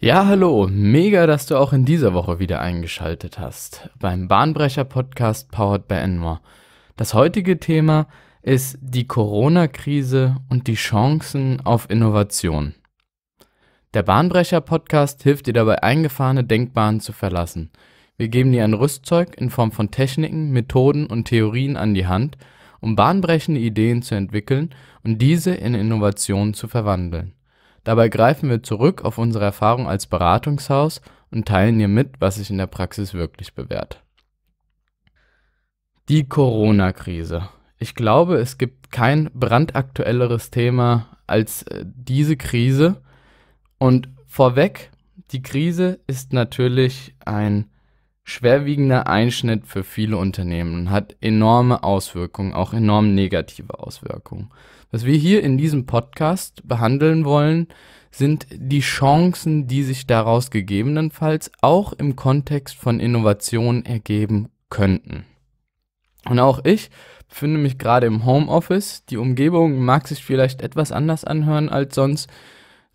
Ja, hallo, mega, dass du auch in dieser Woche wieder eingeschaltet hast beim Bahnbrecher-Podcast Powered by Enmore. Das heutige Thema ist die Corona-Krise und die Chancen auf Innovation. Der Bahnbrecher-Podcast hilft dir dabei, eingefahrene Denkbahnen zu verlassen. Wir geben dir ein Rüstzeug in Form von Techniken, Methoden und Theorien an die Hand, um bahnbrechende Ideen zu entwickeln und diese in Innovationen zu verwandeln. Dabei greifen wir zurück auf unsere Erfahrung als Beratungshaus und teilen ihr mit, was sich in der Praxis wirklich bewährt. Die Corona-Krise. Ich glaube, es gibt kein brandaktuelleres Thema als äh, diese Krise. Und vorweg, die Krise ist natürlich ein schwerwiegender Einschnitt für viele Unternehmen, und hat enorme Auswirkungen, auch enorm negative Auswirkungen. Was wir hier in diesem Podcast behandeln wollen, sind die Chancen, die sich daraus gegebenenfalls auch im Kontext von Innovationen ergeben könnten. Und auch ich befinde mich gerade im Homeoffice. Die Umgebung mag sich vielleicht etwas anders anhören als sonst,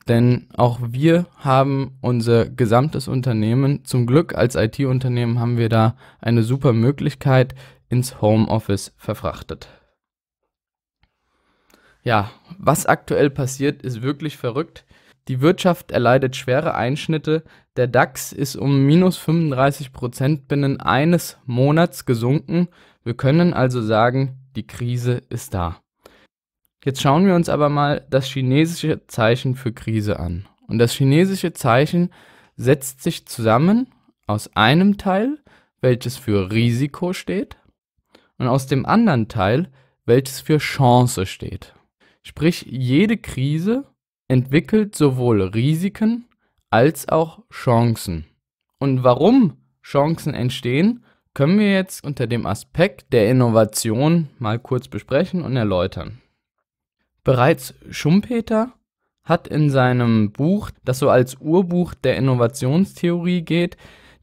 denn auch wir haben unser gesamtes Unternehmen, zum Glück als IT-Unternehmen haben wir da eine super Möglichkeit ins Homeoffice verfrachtet. Ja, was aktuell passiert, ist wirklich verrückt. Die Wirtschaft erleidet schwere Einschnitte. Der DAX ist um minus 35 Prozent binnen eines Monats gesunken. Wir können also sagen, die Krise ist da. Jetzt schauen wir uns aber mal das chinesische Zeichen für Krise an. Und das chinesische Zeichen setzt sich zusammen aus einem Teil, welches für Risiko steht, und aus dem anderen Teil, welches für Chance steht. Sprich, jede Krise entwickelt sowohl Risiken als auch Chancen. Und warum Chancen entstehen, können wir jetzt unter dem Aspekt der Innovation mal kurz besprechen und erläutern. Bereits Schumpeter hat in seinem Buch, das so als Urbuch der Innovationstheorie geht,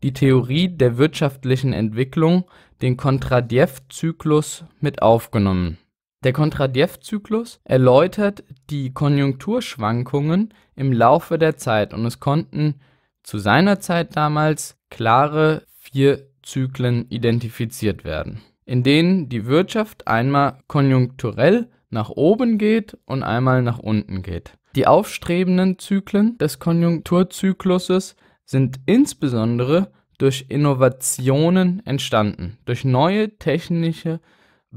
die Theorie der wirtschaftlichen Entwicklung, den Kontradjev-Zyklus mit aufgenommen. Der Kontradjew-Zyklus erläutert die Konjunkturschwankungen im Laufe der Zeit und es konnten zu seiner Zeit damals klare vier Zyklen identifiziert werden, in denen die Wirtschaft einmal konjunkturell nach oben geht und einmal nach unten geht. Die aufstrebenden Zyklen des Konjunkturzykluses sind insbesondere durch Innovationen entstanden, durch neue technische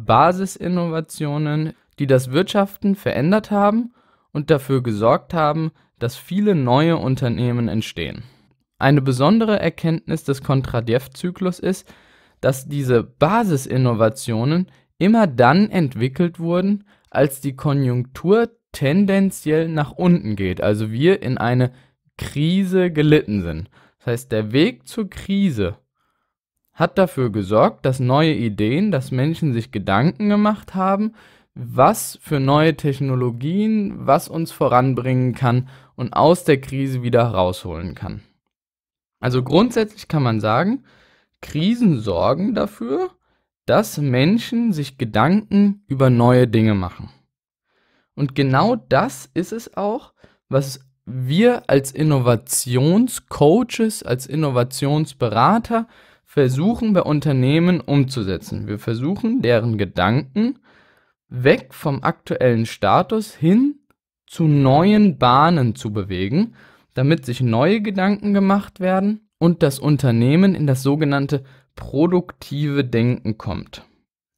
Basisinnovationen, die das Wirtschaften verändert haben und dafür gesorgt haben, dass viele neue Unternehmen entstehen. Eine besondere Erkenntnis des Kontradjev-Zyklus ist, dass diese Basisinnovationen immer dann entwickelt wurden, als die Konjunktur tendenziell nach unten geht, also wir in eine Krise gelitten sind. Das heißt, der Weg zur Krise hat dafür gesorgt, dass neue Ideen, dass Menschen sich Gedanken gemacht haben, was für neue Technologien, was uns voranbringen kann und aus der Krise wieder rausholen kann. Also grundsätzlich kann man sagen, Krisen sorgen dafür, dass Menschen sich Gedanken über neue Dinge machen. Und genau das ist es auch, was wir als Innovationscoaches, als Innovationsberater, versuchen bei Unternehmen umzusetzen. Wir versuchen deren Gedanken weg vom aktuellen Status hin zu neuen Bahnen zu bewegen, damit sich neue Gedanken gemacht werden und das Unternehmen in das sogenannte produktive Denken kommt.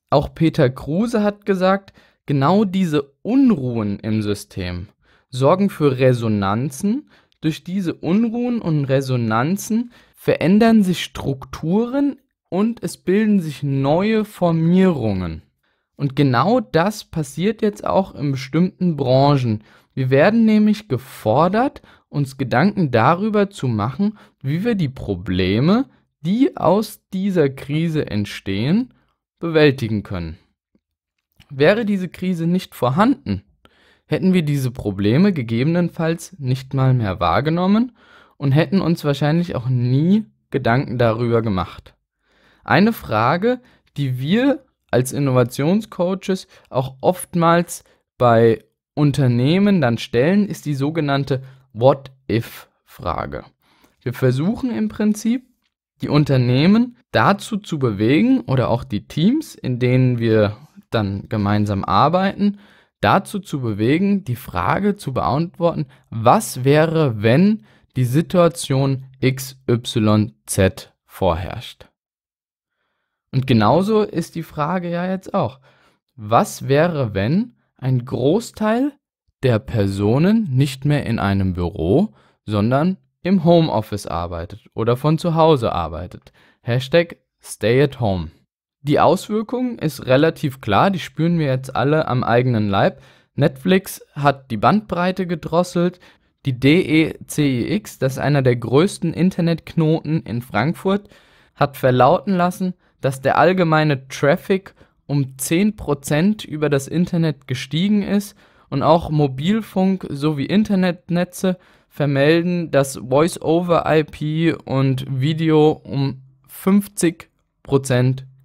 Auch Peter Kruse hat gesagt, genau diese Unruhen im System sorgen für Resonanzen. Durch diese Unruhen und Resonanzen verändern sich Strukturen und es bilden sich neue Formierungen. Und genau das passiert jetzt auch in bestimmten Branchen. Wir werden nämlich gefordert, uns Gedanken darüber zu machen, wie wir die Probleme, die aus dieser Krise entstehen, bewältigen können. Wäre diese Krise nicht vorhanden, hätten wir diese Probleme gegebenenfalls nicht mal mehr wahrgenommen und hätten uns wahrscheinlich auch nie Gedanken darüber gemacht. Eine Frage, die wir als Innovationscoaches auch oftmals bei Unternehmen dann stellen, ist die sogenannte What-If-Frage. Wir versuchen im Prinzip, die Unternehmen dazu zu bewegen oder auch die Teams, in denen wir dann gemeinsam arbeiten, dazu zu bewegen, die Frage zu beantworten, was wäre, wenn die Situation XYZ vorherrscht. Und genauso ist die Frage ja jetzt auch, was wäre, wenn ein Großteil der Personen nicht mehr in einem Büro, sondern im Homeoffice arbeitet oder von zu Hause arbeitet. Hashtag Stay at Home. Die Auswirkung ist relativ klar, die spüren wir jetzt alle am eigenen Leib. Netflix hat die Bandbreite gedrosselt, die DECIX, das ist einer der größten Internetknoten in Frankfurt, hat verlauten lassen, dass der allgemeine Traffic um 10% über das Internet gestiegen ist und auch Mobilfunk sowie Internetnetze vermelden, dass Voice-over-IP und Video um 50%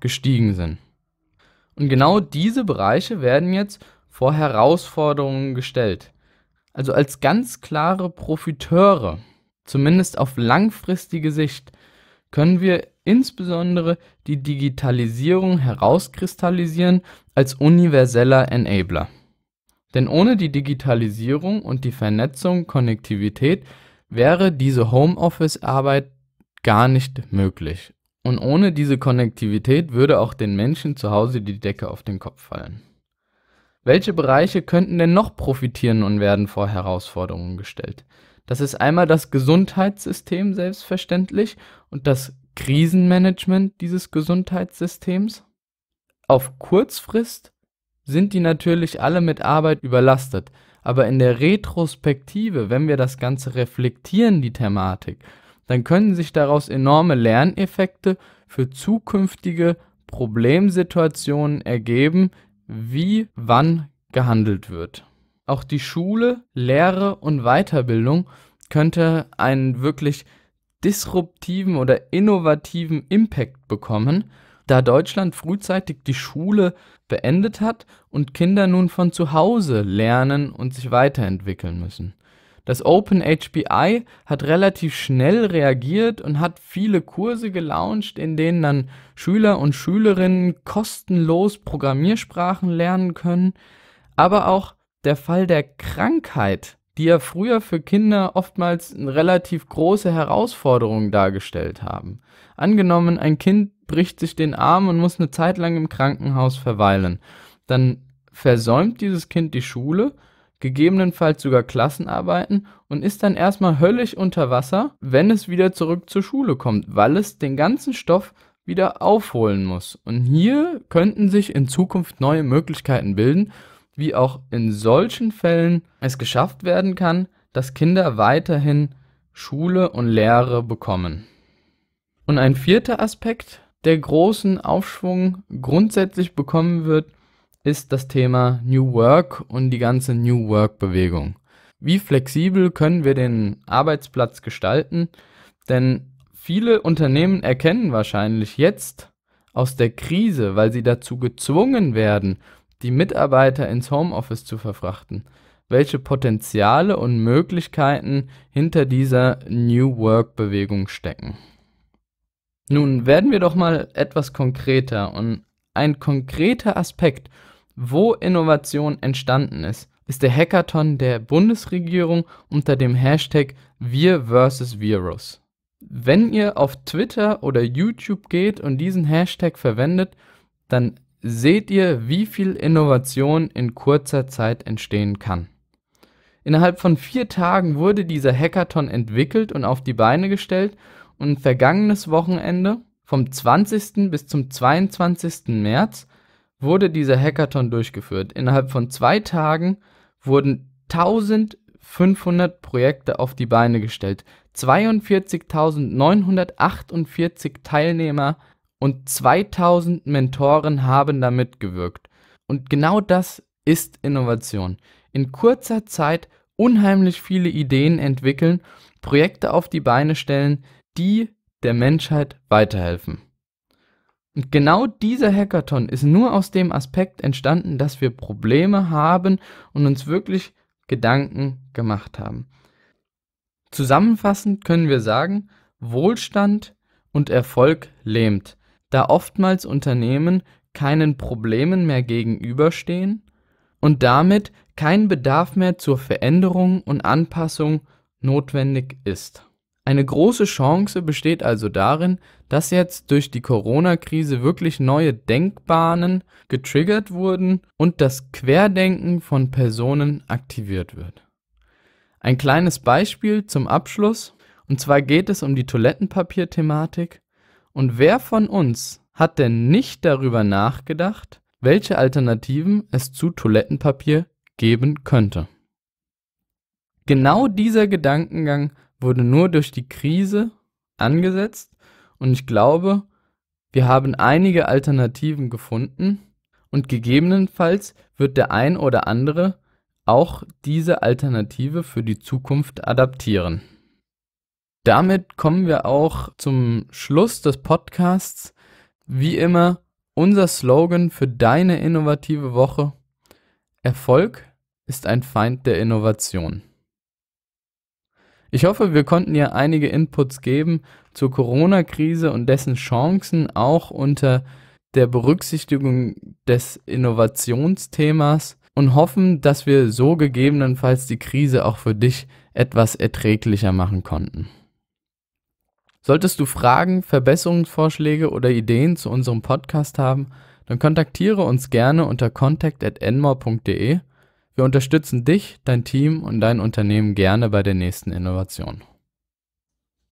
gestiegen sind. Und genau diese Bereiche werden jetzt vor Herausforderungen gestellt also als ganz klare Profiteure, zumindest auf langfristige Sicht, können wir insbesondere die Digitalisierung herauskristallisieren als universeller Enabler. Denn ohne die Digitalisierung und die Vernetzung, Konnektivität wäre diese Homeoffice-Arbeit gar nicht möglich. Und ohne diese Konnektivität würde auch den Menschen zu Hause die Decke auf den Kopf fallen. Welche Bereiche könnten denn noch profitieren und werden vor Herausforderungen gestellt? Das ist einmal das Gesundheitssystem selbstverständlich und das Krisenmanagement dieses Gesundheitssystems. Auf Kurzfrist sind die natürlich alle mit Arbeit überlastet, aber in der Retrospektive, wenn wir das Ganze reflektieren, die Thematik, dann können sich daraus enorme Lerneffekte für zukünftige Problemsituationen ergeben, wie wann gehandelt wird. Auch die Schule, Lehre und Weiterbildung könnte einen wirklich disruptiven oder innovativen Impact bekommen, da Deutschland frühzeitig die Schule beendet hat und Kinder nun von zu Hause lernen und sich weiterentwickeln müssen. Das OpenHBI hat relativ schnell reagiert und hat viele Kurse gelauncht, in denen dann Schüler und Schülerinnen kostenlos Programmiersprachen lernen können. Aber auch der Fall der Krankheit, die ja früher für Kinder oftmals eine relativ große Herausforderung dargestellt haben. Angenommen, ein Kind bricht sich den Arm und muss eine Zeit lang im Krankenhaus verweilen. Dann versäumt dieses Kind die Schule gegebenenfalls sogar Klassenarbeiten und ist dann erstmal höllisch unter Wasser, wenn es wieder zurück zur Schule kommt, weil es den ganzen Stoff wieder aufholen muss. Und hier könnten sich in Zukunft neue Möglichkeiten bilden, wie auch in solchen Fällen es geschafft werden kann, dass Kinder weiterhin Schule und Lehre bekommen. Und ein vierter Aspekt, der großen Aufschwung grundsätzlich bekommen wird, ist das Thema New Work und die ganze New Work-Bewegung. Wie flexibel können wir den Arbeitsplatz gestalten? Denn viele Unternehmen erkennen wahrscheinlich jetzt aus der Krise, weil sie dazu gezwungen werden, die Mitarbeiter ins Homeoffice zu verfrachten, welche Potenziale und Möglichkeiten hinter dieser New Work-Bewegung stecken. Nun werden wir doch mal etwas konkreter und ein konkreter Aspekt wo Innovation entstanden ist, ist der Hackathon der Bundesregierung unter dem Hashtag Wir vs. Virus. Wenn ihr auf Twitter oder YouTube geht und diesen Hashtag verwendet, dann seht ihr, wie viel Innovation in kurzer Zeit entstehen kann. Innerhalb von vier Tagen wurde dieser Hackathon entwickelt und auf die Beine gestellt und vergangenes Wochenende vom 20. bis zum 22. März wurde dieser Hackathon durchgeführt. Innerhalb von zwei Tagen wurden 1500 Projekte auf die Beine gestellt. 42.948 Teilnehmer und 2000 Mentoren haben da mitgewirkt. Und genau das ist Innovation. In kurzer Zeit unheimlich viele Ideen entwickeln, Projekte auf die Beine stellen, die der Menschheit weiterhelfen. Und genau dieser Hackathon ist nur aus dem Aspekt entstanden, dass wir Probleme haben und uns wirklich Gedanken gemacht haben. Zusammenfassend können wir sagen, Wohlstand und Erfolg lähmt, da oftmals Unternehmen keinen Problemen mehr gegenüberstehen und damit kein Bedarf mehr zur Veränderung und Anpassung notwendig ist. Eine große Chance besteht also darin, dass jetzt durch die Corona-Krise wirklich neue Denkbahnen getriggert wurden und das Querdenken von Personen aktiviert wird. Ein kleines Beispiel zum Abschluss, und zwar geht es um die Toilettenpapier-Thematik. Und wer von uns hat denn nicht darüber nachgedacht, welche Alternativen es zu Toilettenpapier geben könnte? Genau dieser Gedankengang wurde nur durch die Krise angesetzt und ich glaube, wir haben einige Alternativen gefunden und gegebenenfalls wird der ein oder andere auch diese Alternative für die Zukunft adaptieren. Damit kommen wir auch zum Schluss des Podcasts. Wie immer, unser Slogan für deine innovative Woche. Erfolg ist ein Feind der Innovation. Ich hoffe, wir konnten ihr einige Inputs geben zur Corona-Krise und dessen Chancen auch unter der Berücksichtigung des Innovationsthemas und hoffen, dass wir so gegebenenfalls die Krise auch für dich etwas erträglicher machen konnten. Solltest du Fragen, Verbesserungsvorschläge oder Ideen zu unserem Podcast haben, dann kontaktiere uns gerne unter contact.nmore.de wir unterstützen dich, dein Team und dein Unternehmen gerne bei der nächsten Innovation.